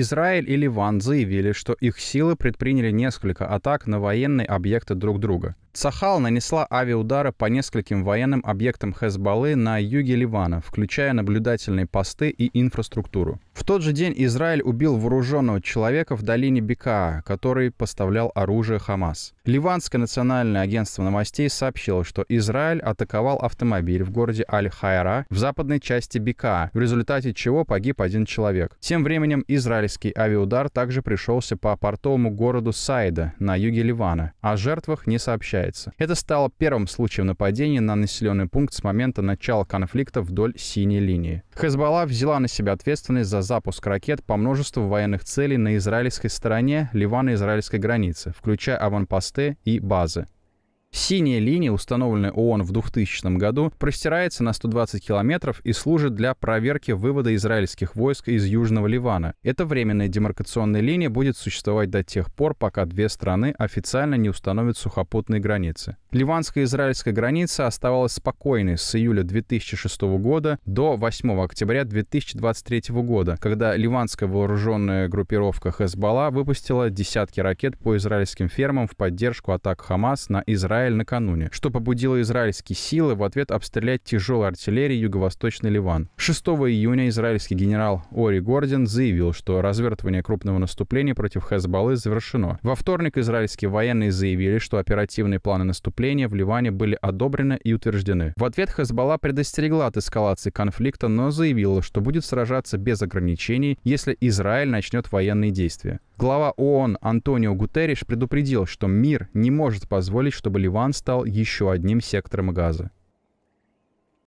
Израиль и Ливан заявили, что их силы предприняли несколько атак на военные объекты друг друга. Цахал нанесла авиаудары по нескольким военным объектам Хезбаллы на юге Ливана, включая наблюдательные посты и инфраструктуру. В тот же день Израиль убил вооруженного человека в долине Бекаа, который поставлял оружие Хамас. Ливанское национальное агентство новостей сообщило, что Израиль атаковал автомобиль в городе Аль-Хайра в западной части Бекаа, в результате чего погиб один человек. Тем временем израильский авиаудар также пришелся по портовому городу Сайда на юге Ливана. О жертвах не сообщается является. Это стало первым случаем нападения на населенный пункт с момента начала конфликта вдоль синей линии. Хезбалла взяла на себя ответственность за запуск ракет по множеству военных целей на израильской стороне Ливано-израильской границы, включая аванпосты и базы. Синяя линия, установленная ООН в 2000 году, простирается на 120 километров и служит для проверки вывода израильских войск из Южного Ливана. Эта временная демаркационная линия будет существовать до тех пор, пока две страны официально не установят сухопутные границы. Ливанско-израильская граница оставалась спокойной с июля 2006 года до 8 октября 2023 года, когда ливанская вооруженная группировка Хезбалла выпустила десятки ракет по израильским фермам в поддержку атак Хамас на Израиль Израиль накануне, что побудило израильские силы в ответ обстрелять тяжелой артиллерией юго-восточный Ливан. 6 июня израильский генерал Ори Горден заявил, что развертывание крупного наступления против Хезбаллы завершено. Во вторник израильские военные заявили, что оперативные планы наступления в Ливане были одобрены и утверждены. В ответ Хезбалла предостерегла от эскалации конфликта, но заявила, что будет сражаться без ограничений, если Израиль начнет военные действия. Глава ООН Антонио Гутерриш предупредил, что мир не может позволить, чтобы Ливан стал еще одним сектором газа.